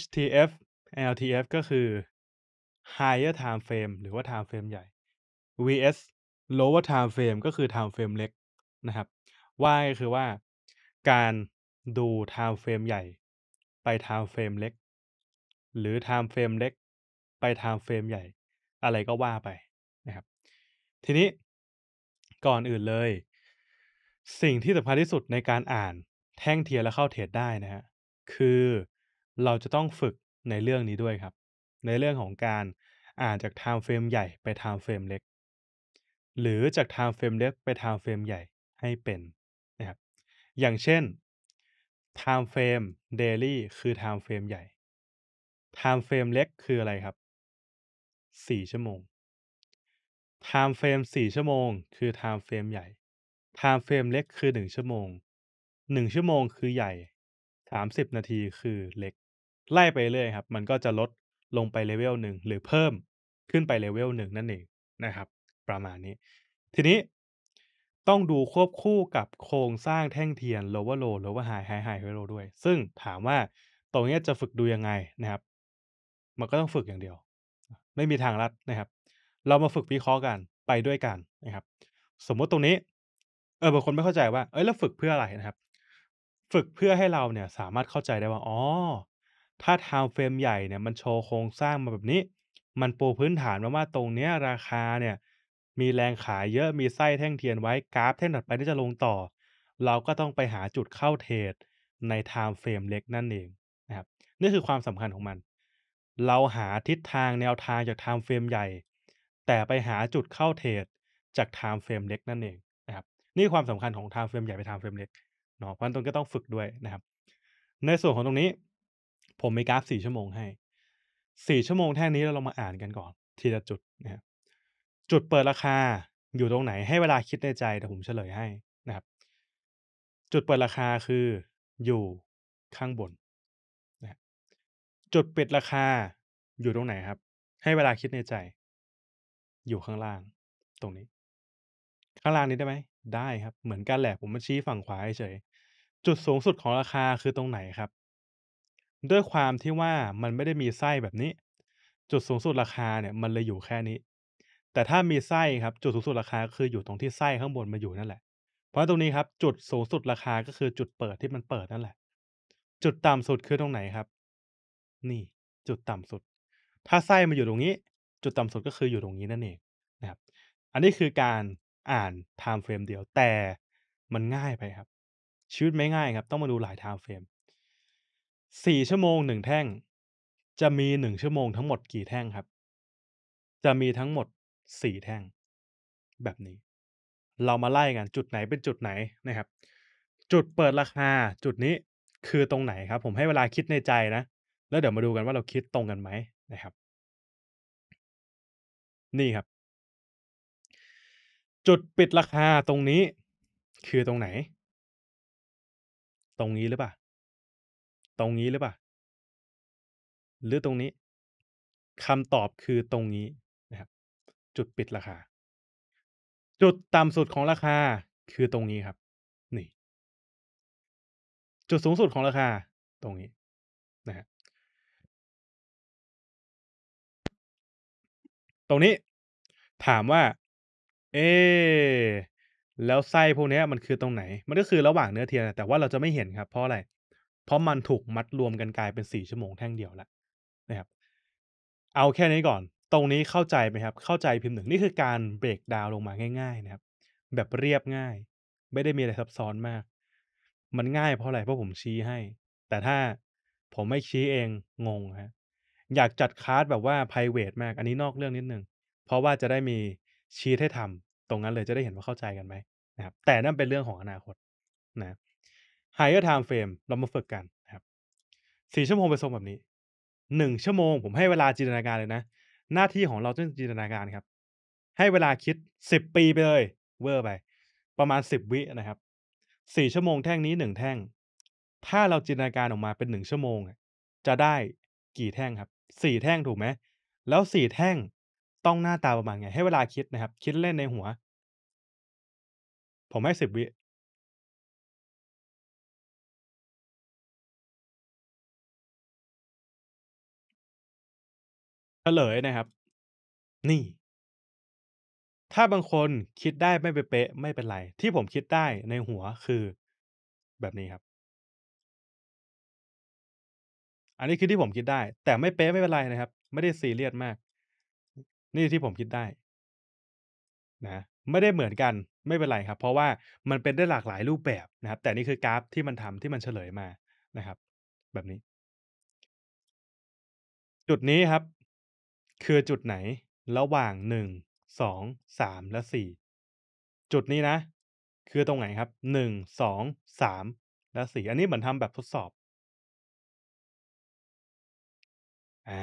HTF LTF ก็คือ higher time frame หรือว่า time frame ใหญ่ vs lower time frame ก็คือ time frame เล็กนะครับว่าคือว่า การดู time frame ใหญ่ ไป time frame เล็กหรือ time frame เล็ก ไป time frame ใหญ่ อะไรก็ว่าไปนะครับ ทีนี้ก่อนอื่นเลย สิ่งที่สำคัญที่สุด ในการอ่านแท่งเทีย์และเข้าเทรดได้นะฮะคือเราจะต้องฝึกในเรื่องนี้ด้วยครับ ในเรื่องของการอ่านจากไทม์เฟรมใหญ่ไปไทม์เฟรมเล็กหรือจากไทม์เฟรมเล็กไปไทม์เฟรมใหญ่ให้เป็นนะครับอย่างเช่น time frame daily คือ time frame ใหญ่ time frame เล็กคืออะไรครับ4ชั่วโมง time frame 4ชั่วโมงคือ time frame ใหญ่ time frame เล็กคือ1ชั่วโมง1 ชั่วโมงคือใหญ่30นาทีคือเล็กไล่ไปเรื่อยครับ มันก็จะลดลงไปเลเวลหนึ่งหรือเพิ่มขึ้นไปเลเวลหนึ่งนั่นเองนะครับ ประมาณนี้ ทีนี้ ต้องดูควบคู่กับโครงสร้างแท่งเทียน lower low lower high high high low ด้วย ซึ่งถามว่าตรงนี้จะฝึกดูยังไงนะครับ มันก็ต้องฝึกอย่างเดียว ไม่มีทางลัดนะครับ เรามาฝึกวิเคราะห์กันไปด้วยกันนะครับ สมมุติตรงนี้เออบางคนไม่เข้าใจว่าเออแล้วฝึกเพื่ออะไรนะครับ ฝึกเพื่อให้เราเนี่ยสามารถเข้าใจได้ว่าอ๋อถ้า time frame ใหญ่เนี่ยมันโชว์โครงสร้างมาแบบนี้ มันปูพื้นฐานมาว่าตรงเนี้ยราคาเนี่ยมีแรงขายเยอะ มีไส้แท่งเทียนไว้กราฟแท่งถัดไปที่จะลงต่อ เราก็ต้องไปหาจุดเข้าเทรดใน time frame เล็กนั่นเองนะครับนี่คือความสำคัญของมัน เราหาทิศทางแนวทางจาก time frame ใหญ่ แต่ไปหาจุดเข้าเทรดจาก time frame เล็กนั่นเองนะครับนี่ความสำคัญของ time frame ใหญ่ไป time frame เล็กเนาะเพราะฉะนั้นตรงก็ต้องฝึกด้วยนะครับ ในส่วนของตรงนี้ผมมีกราฟสี่ชั่วโมงให้ สี่ชั่วโมงแท่งนี้เราลองมาอ่านกันก่อน ทีละจุดนะครับ จุดเปิดราคาอยู่ตรงไหน ให้เวลาคิดในใจ แต่ผมเฉลยให้นะครับ จุดเปิดราคาคืออยู่ข้างบนนะจุดปิดราคา อยู่ตรงไหนครับ ให้เวลาคิดในใจ อยู่ข้างล่าง ตรงนี้ ข้างล่างนี้ได้ไหมได้ครับ เหมือนกันแหละผมมาชี้ฝั่งขวาเฉยจุดสูงสุดของราคาคือตรงไหนครับด้วยความที่ว่ามันไม่ได้มีไส้แบบนี้ จุดสูงสุดราคาเนี่ย มันเลยอยู่แค่นี้ แต่ถ้ามีไส้ครับ จุดสูงสุดราคาก็คืออยู่ตรงที่ไส้ข้างบนมาอยู่นั่นแหละเพราะตรงนี้ครับจุดสูงสุดราคาก็คือจุดเปิดที่มันเปิดนั่นแหละ จุดต่ำสุดคือตรงไหนครับ นี่ จุดต่ำสุด ถ้าไส้มาอยู่ตรงนี้ จุดต่ำสุดก็คืออยู่ตรงนี้นั่นเองนะครับ อันนี้คือการอ่านไทม์เฟรมเดียว แต่มันง่ายไปครับชีวิตไม่ง่ายครับต้องมาดูหลายไทม์เฟรมสี่ชั่วโมงหนึ่งแท่ง จะมีหนึ่งชั่วโมงทั้งหมดกี่แท่งครับ จะมีทั้งหมดสี่แท่งแบบนี้ เรามาไล่กัน จุดไหนเป็นจุดไหนนะครับ จุดเปิดราคาจุดนี้คือตรงไหนครับ ผมให้เวลาคิดในใจนะแล้วเดี๋ยวมาดูกันว่าเราคิดตรงกันไหมนะครับ นี่ครับ จุดปิดราคาตรงนี้ คือตรงไหน ตรงนี้หรือเปล่าตรงนี้หรือเปล่า หรือตรงนี้คำตอบคือตรงนี้ นะครับ จุดปิดราคา จุดต่ำสุดของราคาคือตรงนี้ครับ นี่ จุดสูงสุดของราคา ตรงนี้ นะครับตรงนี้ ถามว่า เอ๊แล้วไส้พวกนี้มันคือตรงไหน มันก็คือระหว่างเนื้อเทียน แต่ว่าเราจะไม่เห็นครับ เพราะอะไรเพราะมันถูกมัดรวมกันกลายเป็นสี่ชั่วโมงแท่งเดียวแล้วนะครับ เอาแค่นี้ก่อน ตรงนี้เข้าใจไหมครับ เข้าใจพิมพ์หนึ่งนี่คือการเบรกดาวลงมาง่าย ๆ นะครับ แบบเรียบง่าย ไม่ได้มีอะไรซับซ้อนมาก มันง่ายเพราะอะไรเพราะผมชี้ให้ แต่ถ้าผมไม่ชี้เองงงฮะอยากจัดคลาสแบบว่า p r i v a t มากอันนี้นอกเรื่องนิดนึง เพราะว่าจะได้มีชี้ให้ทำ ตรงนั้นเลยจะได้เห็นว่าเข้าใจกันไหมนะครับ แต่นั่นเป็นเรื่องของอนาคตนะ higher time frame เรามาฝึกกันนะครับสี่ชั่วโมงไปทรงแบบนี้หนึ่งชั่วโมง ผมให้เวลาจินตนาการเลยนะหน้าที่ของเราต้องจินตนาการครับ ให้เวลาคิดสิบปีไปเลยเวอร์ไปประมาณสิบวินะครับสี่ชั่วโมงแท่งนี้หนึ่งแท่ง ถ้าเราจินตนาการออกมาเป็นหนึ่งชั่วโมงจะได้กี่แท่งครับสี่แท่งถูกไหมแล้วสี่แท่งต้องหน้าตาประมาณไงให้เวลาคิดนะครับ คิดเล่นในหัว ผมให้สิบวิเฉลยนะครับ นี่ ถ้าบางคนคิดได้ไม่เป๊ะไม่เป็นไร ที่ผมคิดได้ในหัวคือแบบนี้ครับ อันนี้คือที่ผมคิดได้ แต่ไม่เป๊ะไม่เป็นไรนะครับ ไม่ได้ซีเรียสมาก นี่ที่ผมคิดได้ นะไม่ได้เหมือนกันไม่เป็นไรครับเพราะว่ามันเป็นได้หลากหลายรูปแบบนะครับ แต่นี่คือกราฟที่มันทำที่มันเฉลยมานะครับ แบบนี้ จุดนี้ครับคือจุดไหน ระหว่างหนึ่งสองสามและสี่จุดนี้นะ คือตรงไหนครับหนึ่งสองสามและสี่อันนี้เหมือนทำแบบทดสอบอ่า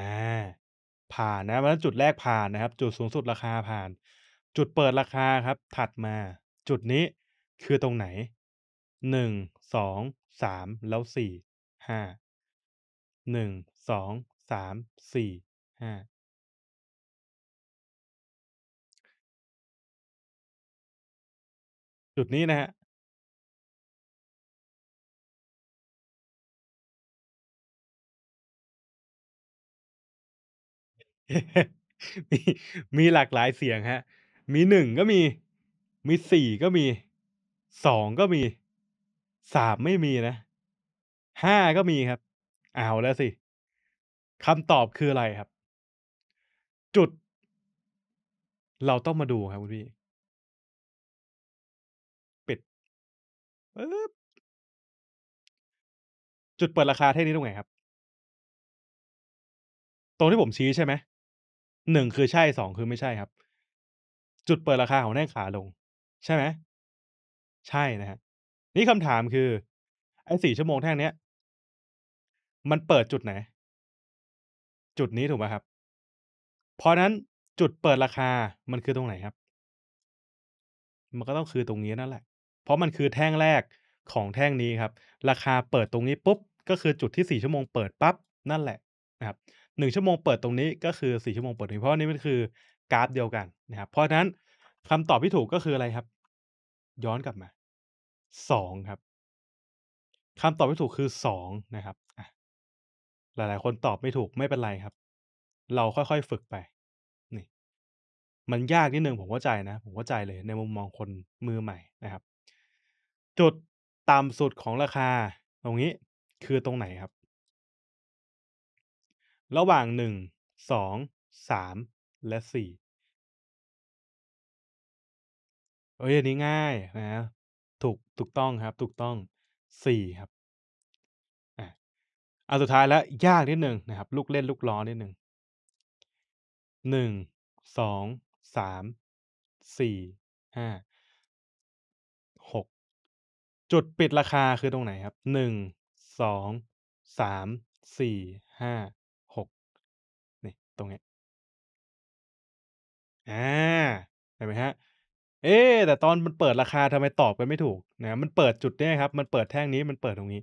ผ่านนะเพราะจุดแรกผ่านนะครับ จุดสูงสุดราคาผ่าน จุดเปิดราคาครับ ถัดมา จุดนี้ คือตรงไหนหนึ่งสองสามแล้วสี่ห้าหนึ่งสองสามสี่ห้าุดนี้นะฮะมีมีหลากหลายเสียงฮะ มีหนึ่งก็มี มีสี่ก็มี สองก็มี สามไม่มีนะ ห้าก็มีครับ เอาแล้วสิ คำตอบคืออะไรครับ จุด เราต้องมาดูครับคุณพี่จุดเปิดราคาเท่นี้ตรงไหนครับ ตรงที่ผมชี้ใช่ไหม หนึ่งคือใช่สองคือไม่ใช่ครับ จุดเปิดราคาของแน่งขาลง ใช่ไหม ใช่นะฮะ นี่คำถามคือไอ้สี่ชั่วโมงแท่งเนี้ย มันเปิดจุดไหนจุดนี้ถูกไหมครับ เพราะนั้นจุดเปิดราคา มันคือตรงไหนครับ มันก็ต้องคือตรงนี้นั่นแหละเพราะมันคือแท่งแรกของแท่งนี้ครับ ราคาเปิดตรงนี้ปุ๊บ ก็คือจุดที่ 4 ชั่วโมงเปิดปั๊บ นั่นแหละนะครับหชั่วโมงเปิดตรงนี้ก็คือ 4 ชั่วโมงเปิดนี้เพราะนี่มันคือกราฟเดียวกันนะครับเพราะฉะนั้นคำตอบที่ถูกก็คืออะไรครับ ย้อนกลับมา 2 ครับ คำตอบที่ถูกคือ 2 นะครับหลาย ๆ คนตอบไม่ถูกไม่เป็นไรครับ เราค่อยๆ ฝึกไป นี่ มันยากนิดนึงผมเข้าใจนะผมเข้าใจเลย ในมุมมองคนมือใหม่นะครับจุดต่ำสุดของราคา ตรงนี้คือตรงไหนครับ ระหว่างหนึ่งงสอสามและสี่เอ้ยอันนี้ง่ายนะถูกถูกต้องครับ ถูกต้องสี่ครับอ่ะอันสุดท้ายแล้วยากนิดหนึ่งนะครับ ลูกเล่นลูกล้อนิดหนึ่งหนึ่งสองสามสี่ห้าจุดปิดราคาคือตรงไหนครับหนึ่งสองสามสี่ห้าหกนี่ตรงนี้อ่าเห็นไหมฮะเอ๊แต่ตอนมันเปิดราคาทำไมตอบกันไม่ถูกนะมันเปิดจุดนี้ครับมันเปิดแท่งนี้มันเปิดตรงนี้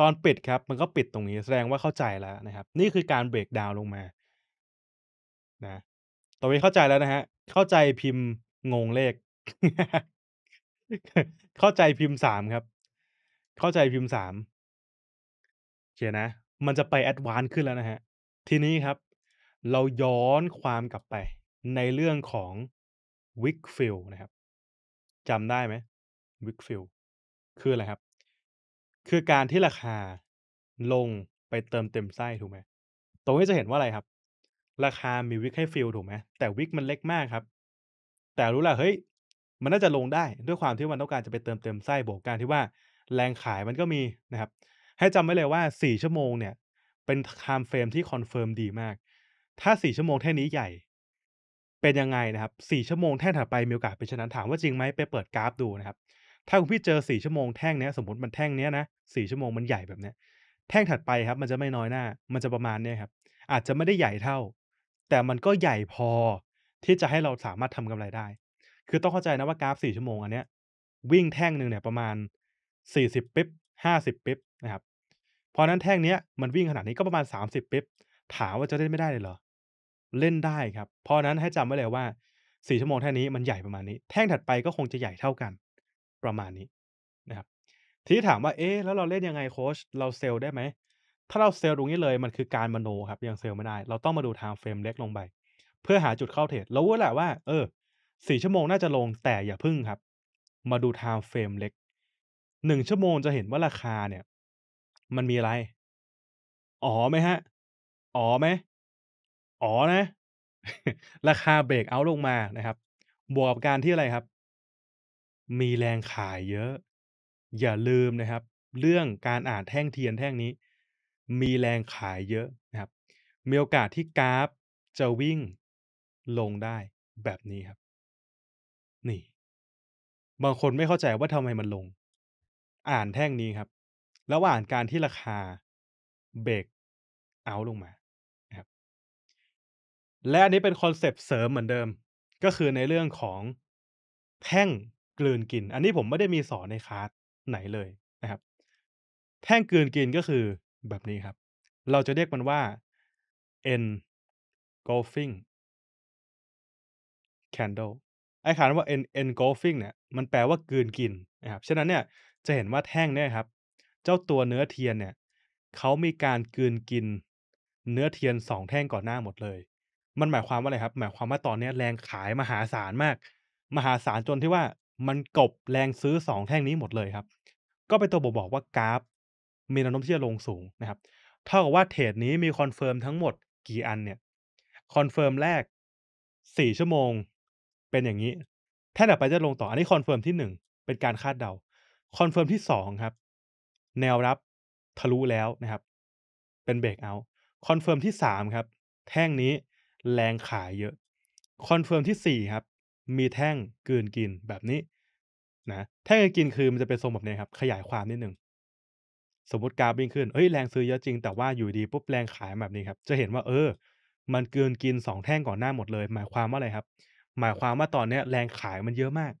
ตอนปิดครับ มันก็ปิดตรงนี้แสดงว่าเข้าใจแล้วนะครับ นี่คือการเบรกดาวลงมา นะตอนนี้เข้าใจแล้วนะฮะ เข้าใจพิมพ์งงเลข เข้าใจพิมพ์สามครับเข้าใจพิมพ์สามเยนนะ มันจะไปแอดวานซ์ขึ้นแล้วนะฮะ ทีนี้ครับ เราย้อนความกลับไปในเรื่องของวิกฟิลนะครับ จำได้ไหมวิกฟิลคืออะไรครับ คือการที่ราคาลงไปเติมเต็มไส้ถูกไหม ตรงนี้จะเห็นว่าอะไรครับ ราคามีวิกให้ฟิลถูกไหม แต่วิกมันเล็กมากครับ แต่รู้และเฮ้ยมันน่าจะลงได้ด้วยความที่มันต้องการจะไปเติมเต็มไส้บวกการที่ว่าแรงขายมันก็มีนะครับ ให้จำไว้เลยว่า 4 ชั่วโมงเนี่ย เป็นไทม์เฟรมที่คอนเฟิร์มดีมาก ถ้า 4 ชั่วโมงแท่นี้ใหญ่ เป็นยังไงนะครับ 4 ชั่วโมงแท่งถัดไปมีโอกาสเป็นฉชนนั้นถามว่าจริงไหมไปเปิดกราฟดูนะครับถ้าคุณพี่เจอ 4 ชั่วโมงแท่งเนี้ยสมมติมันแท่งเนี้ยนะ 4 ชั่วโมงมันใหญ่แบบเนี้ย แท่งถัดไปครับ มันจะไม่น้อยหน้า มันจะประมาณเนี้ยครับ อาจจะไม่ได้ใหญ่เท่า แต่มันก็ใหญ่พอที่จะให้เราสามารถทำกำไรได้ คือต้องเข้าใจนะว่ากราฟ4ชั่วโมงอันเนี้ย วิ่งแท่งหนึ่งเนี่ยประมาณ40ปิ๊บ50ปิ๊บนะครับเพราะนั้นแท่งเนี้ยมันวิ่งขนาดนี้ก็ประมาณ 30ปิ๊บถามว่าจะเล่นไม่ได้เลยเหรอ เล่นได้ครับเพราะนั้นให้จำไว้เลยว่า4ชั่วโมงแท่งนี้มันใหญ่ประมาณนี้ แท่งถัดไปก็คงจะใหญ่เท่ากัน ประมาณนี้นะครับทีถามว่าเอ๊ะแล้วเราเล่นยังไงโค้ชเราเซลได้ไหมถ้าเราเซลล์ตรงนี้เลย มันคือการมโนครับยังเซลล์ไม่ได้ เราต้องมาดูทางเฟรมเล็กลงไป เพื่อหาจุดเข้าเทรดเราว่าแหละว่า เออสี่ชั่วโมงน่าจะลงแต่อย่าพึ่งครับ มาดูทางเฟรมเล็กหนึ่งชั่วโมงจะเห็นว่าราคาเนี่ย มันมีอะไรอ๋อไหมฮะอ๋อไหมอ๋อนะ ราคาเบรกเอาลงมานะครับบวกกับการที่อะไรครับ มีแรงขายเยอะ อย่าลืมนะครับ เรื่องการอ่านแท่งเทียนแท่งนี้ มีแรงขายเยอะนะครับมีโอกาสที่กราฟจะวิ่งลงได้แบบนี้ครับ นี่ บางคนไม่เข้าใจว่าทำไมมันลงอ่านแท่งนี้ครับ ระหว่างการที่ราคาเบรกเอาลงมานะครับ และอันนี้เป็นคอนเซปต์เสริมเหมือนเดิม ก็คือในเรื่องของแท่งกลืนกิน อันนี้ผมไม่ได้มีสอนในคลาสไหนเลยนะครับ แท่งกลืนกินก็คือแบบนี้ครับ เราจะเรียกมันว่า e n g u l f i n g candle ไอ้คำว่า en engulfing เนี่ยมันแปลว่ากลืนกินนะครับฉะนั้นเนี่ยจะเห็นว่าแท่งเนี่ยครับเจ้าตัวเนื้อเทียนเนี่ยเขามีการกืนกินเนื้อเทียนสองแท่งก่อนหน้าหมดเลยมันหมายความว่าอะไรครับ หมายความว่าตอนนี้แรงขายมหาศาลมาก มหาศาลจนที่ว่ามันกบแรงซื้อสองแท่งนี้หมดเลยครับ ก็เป็นตัวบ่งบอกว่ากราฟ มีแนวโน้มที่จะลงสูงนะครับเท่ากับว่าเทรดนี้มีคอนเฟิร์มทั้งหมดกี่อันเนี่ยคอนเฟิร์มแรกสี่ชั่วโมง เป็นอย่างนี้แท่งต่อไปจะลงต่ออันนี้คอนเฟิร์มที่หนึ่งเป็นการคาดเดาคอนเฟิร์มที่สองครับ แนวรับทะลุแล้วนะครับ เป็นเบรกเอาคอนเฟิร์มที่สามครับ แท่งนี้ แรงขายเยอะคอนเฟิร์มที่สี่ครับ มีแท่งเกินกินแบบนี้ นะแท่งเกินกินคือมันจะเป็นทรงแบบนี้ครับ ขยายความนิดหนึ่งสมมติกราฟวิ่งขึ้น เอ้ยแรงซื้อเยอะจริงแต่ว่าอยู่ดีปุ๊บแรงขายแบบนี้ครับ จะเห็นว่าเออ มันเกินกินสองแท่งก่อนหน้าหมดเลยหมายความว่าอะไรครับ หมายความว่าตอนนี้แรงขายมันเยอะมาก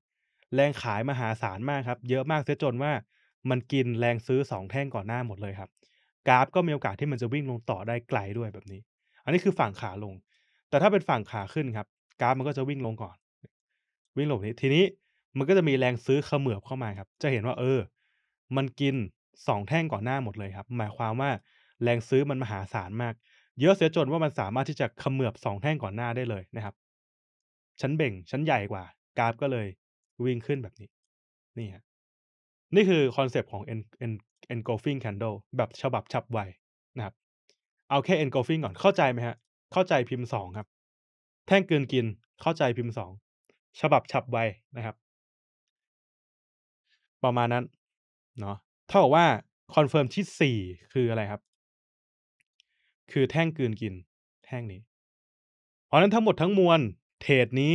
แรงขายมหาศาลมากครับ เยอะมากเสียจนว่ามันกินแรงซื้อ2แท่งก่อนหน้าหมดเลยครับ กราฟก็มีโอกาสที่มันจะวิ่งลงต่อได้ไกลด้วยแบบนี้ อันนี้คือฝั่งขาลง แต่ถ้าเป็นฝั่งขาขึ้นครับ กราฟมันก็จะวิ่งลงก่อน วิ่งลงนี้ ทีนี้มันก็จะมีแรงซื้อเขมือบเข้ามาครับ จะเห็นว่าเออ มันกิน2แท่งก่อนหน้าหมดเลยครับ หมายความว่าแรงซื้อมันมหาศาลมาก เยอะเสียจนว่ามันสามารถที่จะเขมือบ2แท่งก่อนหน้าได้เลยนะครับ ชั้นเบ่งชั้นใหญ่กว่า กราฟก็เลยวิ่งขึ้นแบบนี้ นี่ฮะนี่คือคอนเซปต์ของ en en engulfing candle แบบฉบับฉับไวนะครับเอาแค่ engulfing ก่อนเข้าใจไหมฮะ เข้าใจพิมพ์สองครับ แท่งเกินกินเข้าใจพิมพ์สองฉบับฉับไวนะครับ ประมาณนั้นเนาะเท่ากับว่าคอนเฟิร์มที่สี่คืออะไรครับ คือแท่งกืนกิน แท่งนี้ เพราะนั้นทั้งหมดทั้งมวลเทรดนี้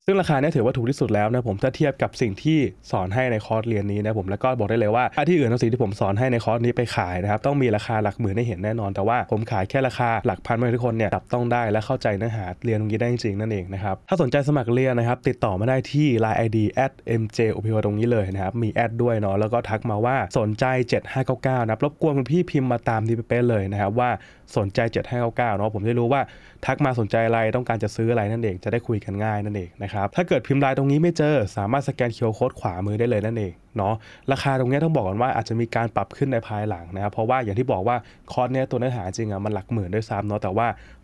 ซึ่งราคาเนี่ยถือว่าถูกที่สุดแล้วนะผมถ้าเทียบกับสิ่งที่สอนให้ในคอร์สเรียนนี้นะผมแล้วก็บอกได้เลยว่าที่อื่นเอาสิ่งที่ผมสอนให้ในคอร์สนี้ไปขายนะครับต้องมีราคาหลักหมื่นให้เห็นแน่นอน แต่ว่าผมขายแค่ราคาหลักพันไม่ทุกคนเนี่ยจับต้องได้และเข้าใจเนื้อหาเรียนตรงนี้ได้จริงนั่นเองนะครับถ้าสนใจสมัครเรียนนะครับติดต่อมาได้ที่ Line ID @mj o p ตรงนี้เลยนะครับมีแอดด้วยเนาะแล้วก็ทักมาว่าสนใจ7599นะรบกวนคุณพี่พิมพ์มาตามที่เป๊ะเลยนะครับว่าสนใจ7599เนาะผมได้รู้ว่า ทักมาสนใจอะไร ต้องการจะซื้ออะไรนั่นเองจะได้คุยกันง่ายนั่นเองนะครับถ้าเกิดพิมพ์ลายตรงนี้ไม่เจอสามารถสแกนเคียวโค้ดขวามือได้เลยนั่นเองเนาะราคาตรงนี้ต้องบอกกันว่าอาจจะมีการปรับขึ้นในภายหลังนะครับ เพราะว่าอย่างที่บอกว่า คอร์สเนี้ยตัวเนื้อหาจริงอะมันหลักหมื่นด้วยซ้ำเนาะแต่ว่า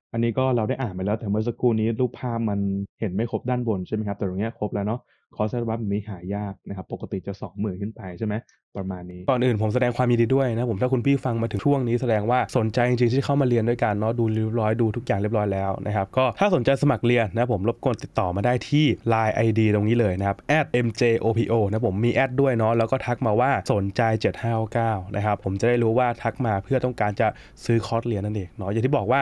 บอันนี้ก็เราได้อ่านไปแล้วแต่เมื่อสักครู่นี้รูปภาพมันเห็นไม่ครบด้านบนใช่ไหมครับแต่ตรงนี้ครบแล้วเนาะคอร์สอร์บั้มีหายากนะครับปกติจะ 20,000 ขึ้นไปใช่ไหมประมาณนี้ก่อนอื่น ผมแสดงความยินดีด้วยนะผมถ้าคุณพี่ฟังมาถึงช่วงนี้แสดงว่าสนใจจริงๆที่เข้ามาเรียนด้วยกันเนาะดูเรียบร้อยดูทุกอย่างเรียบร้อยแล้วนะครับก็ถ้าสนใจสมัครเรียนนะผมรบกวนติดต่อมาได้ที่ Line ID ตรงนี้เลยนะครับ @mjopo นะผมมีแอดด้วยเนาะแล้วก็ทักมาว่าสนใจ7599นะครับผมจะได้รู้ว่าทักมาเพื่อต้องการจะซื้อคอร์สเรียนนั่นเองเนาะอย่างที่บอกว่า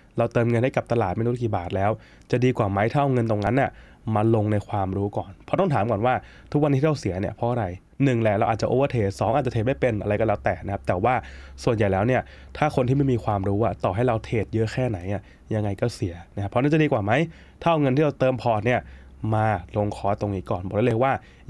เราเติมเงินให้กับตลาดไม่รู้กี่บาทแล้ว จะดีกว่าไหมถ้าเอาเงินตรงนั้นน่ะมาลงในความรู้ก่อน เพราะต้องถามก่อนว่าทุกวันที่เราเสียเนี่ยเพราะอะไรหนึ่งแหละเราอาจจะโอเวอร์เทสองอาจจะเทรดไม่เป็นอะไรก็แล้วแต่นะครับแต่ว่าส่วนใหญ่แล้วเนี่ยถ้าคนที่ไม่มีความรู้อะต่อให้เราเทรดเยอะแค่ไหนอะยังไงก็เสียนะครับเพราะนั่นจะดีกว่าไหมถ้าเอาเงินที่เราเติมพอร์ตเนี่ยมาลงคอตรงนี้ก่อนบอกได้เลยว่า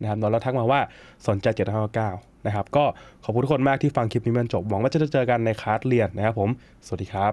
นะครับแล้วทักมาว่า สนใจ759นะครับก็ขอบคุณทุกคนมากที่ฟังคลิปนี้มันจบ หวังว่าจะเจอกันในคลาสเรียนนะครับผม สวัสดีครับ